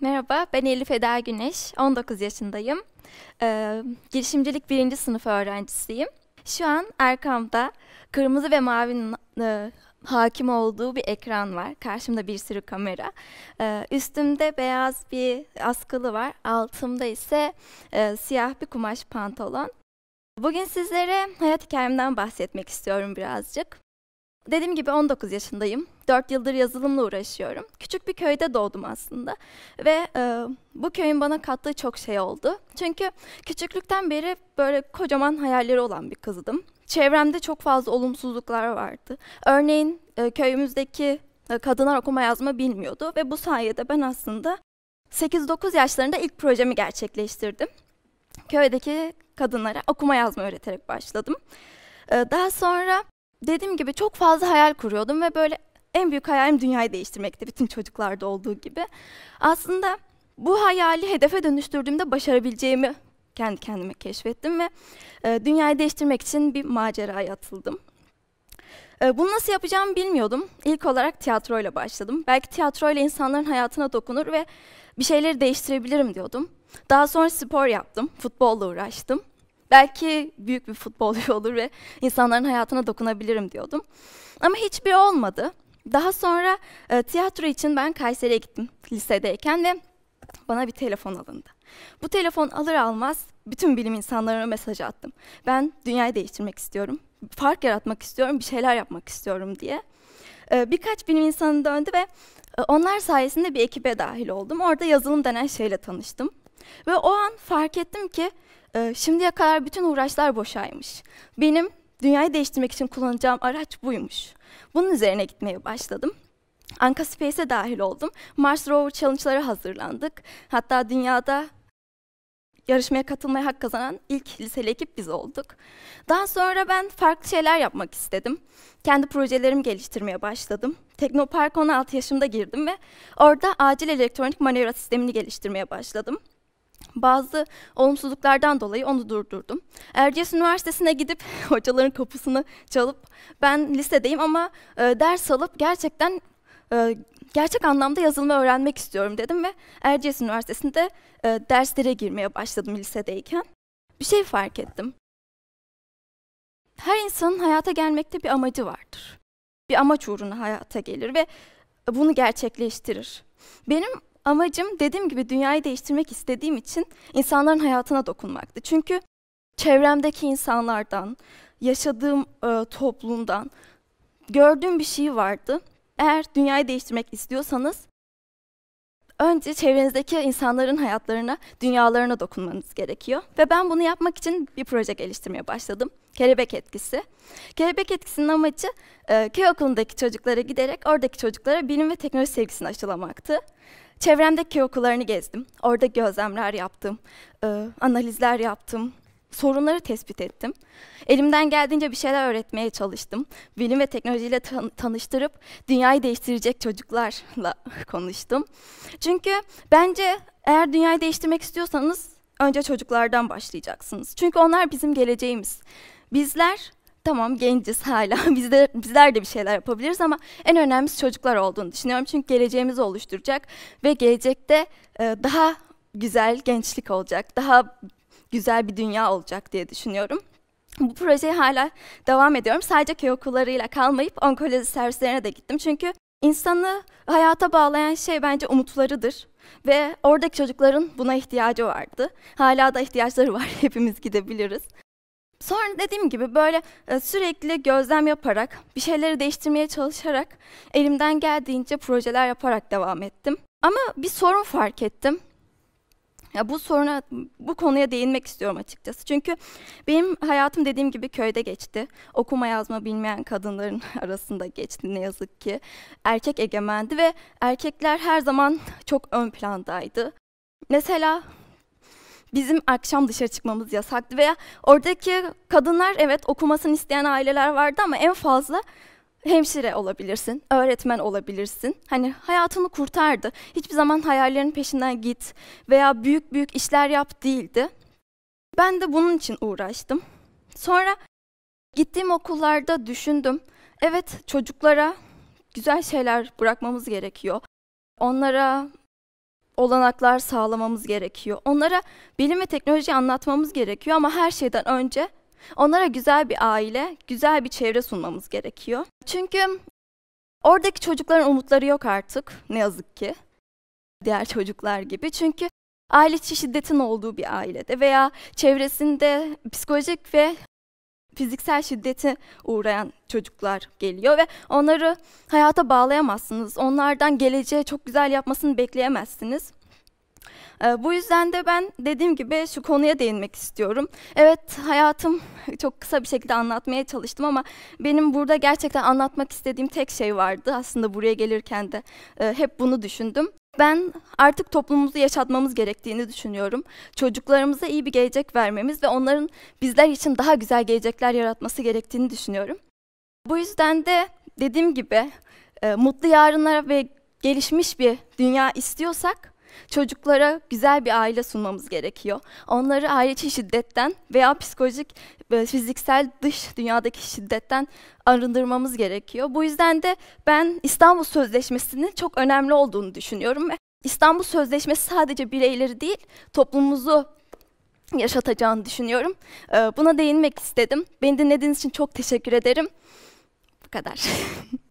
Merhaba, ben Elif Eda Güneş, 19 yaşındayım. Ee, girişimcilik birinci sınıf öğrencisiyim. Şu an arkamda kırmızı ve mavinin e, hakim olduğu bir ekran var. Karşımda bir sürü kamera. Ee, üstümde beyaz bir askılı var. Altımda ise e, siyah bir kumaş pantolon. Bugün sizlere hayat hikayemden bahsetmek istiyorum birazcık. Dediğim gibi 19 yaşındayım. 4 yıldır yazılımla uğraşıyorum. Küçük bir köyde doğdum aslında ve e, bu köyün bana kattığı çok şey oldu. Çünkü küçüklükten beri böyle kocaman hayalleri olan bir kızdım. Çevremde çok fazla olumsuzluklar vardı. Örneğin e, köyümüzdeki e, kadınlar okuma yazma bilmiyordu ve bu sayede ben aslında 8-9 yaşlarında ilk projemi gerçekleştirdim. Köydeki kadınlara okuma yazma öğreterek başladım. E, daha sonra dediğim gibi çok fazla hayal kuruyordum ve böyle en büyük hayalim dünyayı değiştirmekti bütün çocuklarda olduğu gibi. Aslında bu hayali hedefe dönüştürdüğümde başarabileceğimi kendi kendime keşfettim ve e, dünyayı değiştirmek için bir maceraya atıldım. E, bunu nasıl yapacağımı bilmiyordum. İlk olarak tiyatroyla başladım. Belki tiyatroyla insanların hayatına dokunur ve bir şeyleri değiştirebilirim diyordum. Daha sonra spor yaptım, futbolla uğraştım belki büyük bir futbolcu olur ve insanların hayatına dokunabilirim diyordum. Ama hiçbiri olmadı. Daha sonra e, tiyatro için ben Kayseri'ye gittim lisedeyken ve bana bir telefon alındı. Bu telefon alır almaz bütün bilim insanlarına mesaj attım. Ben dünyayı değiştirmek istiyorum, fark yaratmak istiyorum, bir şeyler yapmak istiyorum diye. E, birkaç bilim insanı döndü ve e, onlar sayesinde bir ekibe dahil oldum. Orada yazılım denen şeyle tanıştım. Ve o an fark ettim ki e, şimdiye kadar bütün uğraşlar boşaymış. Benim dünyayı değiştirmek için kullanacağım araç buymuş. Bunun üzerine gitmeye başladım. Anka Space'e dahil oldum. Mars Rover Challenge'lara hazırlandık. Hatta dünyada yarışmaya katılmaya hak kazanan ilk liseli ekip biz olduk. Daha sonra ben farklı şeyler yapmak istedim. Kendi projelerimi geliştirmeye başladım. Teknopark 16 yaşımda girdim ve orada acil elektronik manevra sistemini geliştirmeye başladım bazı olumsuzluklardan dolayı onu durdurdum. Erciyes Üniversitesi'ne gidip hocaların kapısını çalıp ben lisedeyim ama e, ders alıp gerçekten e, gerçek anlamda yazılımı öğrenmek istiyorum dedim ve Erciyes Üniversitesi'nde e, derslere girmeye başladım lisedeyken. Bir şey fark ettim. Her insanın hayata gelmekte bir amacı vardır. Bir amaç uğruna hayata gelir ve bunu gerçekleştirir. Benim amacım dediğim gibi dünyayı değiştirmek istediğim için insanların hayatına dokunmaktı. Çünkü çevremdeki insanlardan, yaşadığım e, toplumdan gördüğüm bir şey vardı. Eğer dünyayı değiştirmek istiyorsanız önce çevrenizdeki insanların hayatlarına, dünyalarına dokunmanız gerekiyor. Ve ben bunu yapmak için bir proje geliştirmeye başladım. Kelebek etkisi. Kelebek etkisinin amacı e, köy okulundaki çocuklara giderek oradaki çocuklara bilim ve teknoloji sevgisini aşılamaktı. Çevremdeki okullarını gezdim. Orada gözlemler yaptım, ee, analizler yaptım, sorunları tespit ettim. Elimden geldiğince bir şeyler öğretmeye çalıştım. Bilim ve teknolojiyle tanıştırıp dünyayı değiştirecek çocuklarla konuştum. Çünkü bence eğer dünyayı değiştirmek istiyorsanız önce çocuklardan başlayacaksınız. Çünkü onlar bizim geleceğimiz. Bizler tamam genciz hala bizler, bizler de bir şeyler yapabiliriz ama en önemlisi çocuklar olduğunu düşünüyorum. Çünkü geleceğimizi oluşturacak ve gelecekte e, daha güzel gençlik olacak, daha güzel bir dünya olacak diye düşünüyorum. Bu projeye hala devam ediyorum. Sadece köy okullarıyla kalmayıp onkoloji servislerine de gittim. Çünkü insanı hayata bağlayan şey bence umutlarıdır. Ve oradaki çocukların buna ihtiyacı vardı. Hala da ihtiyaçları var. Hepimiz gidebiliriz. Sonra dediğim gibi böyle e, sürekli gözlem yaparak, bir şeyleri değiştirmeye çalışarak, elimden geldiğince projeler yaparak devam ettim. Ama bir sorun fark ettim. Ya bu soruna, bu konuya değinmek istiyorum açıkçası. Çünkü benim hayatım dediğim gibi köyde geçti. Okuma yazma bilmeyen kadınların arasında geçti ne yazık ki. Erkek egemendi ve erkekler her zaman çok ön plandaydı. Mesela bizim akşam dışarı çıkmamız yasaktı veya oradaki kadınlar evet okumasını isteyen aileler vardı ama en fazla hemşire olabilirsin, öğretmen olabilirsin. Hani hayatını kurtardı. Hiçbir zaman hayallerin peşinden git veya büyük büyük işler yap değildi. Ben de bunun için uğraştım. Sonra gittiğim okullarda düşündüm. Evet çocuklara güzel şeyler bırakmamız gerekiyor. Onlara olanaklar sağlamamız gerekiyor. Onlara bilim ve teknoloji anlatmamız gerekiyor ama her şeyden önce onlara güzel bir aile, güzel bir çevre sunmamız gerekiyor. Çünkü oradaki çocukların umutları yok artık ne yazık ki. Diğer çocuklar gibi. Çünkü aile içi şiddetin olduğu bir ailede veya çevresinde psikolojik ve fiziksel şiddete uğrayan çocuklar geliyor ve onları hayata bağlayamazsınız. Onlardan geleceğe çok güzel yapmasını bekleyemezsiniz. Ee, bu yüzden de ben dediğim gibi şu konuya değinmek istiyorum. Evet hayatım çok kısa bir şekilde anlatmaya çalıştım ama benim burada gerçekten anlatmak istediğim tek şey vardı. Aslında buraya gelirken de ee, hep bunu düşündüm. Ben artık toplumumuzu yaşatmamız gerektiğini düşünüyorum. Çocuklarımıza iyi bir gelecek vermemiz ve onların bizler için daha güzel gelecekler yaratması gerektiğini düşünüyorum. Bu yüzden de dediğim gibi e, mutlu yarınlara ve gelişmiş bir dünya istiyorsak Çocuklara güzel bir aile sunmamız gerekiyor. Onları aile içi şiddetten veya psikolojik e, fiziksel dış dünyadaki şiddetten arındırmamız gerekiyor. Bu yüzden de ben İstanbul Sözleşmesi'nin çok önemli olduğunu düşünüyorum ve İstanbul Sözleşmesi sadece bireyleri değil, toplumumuzu yaşatacağını düşünüyorum. E, buna değinmek istedim. Beni dinlediğiniz için çok teşekkür ederim. Bu kadar.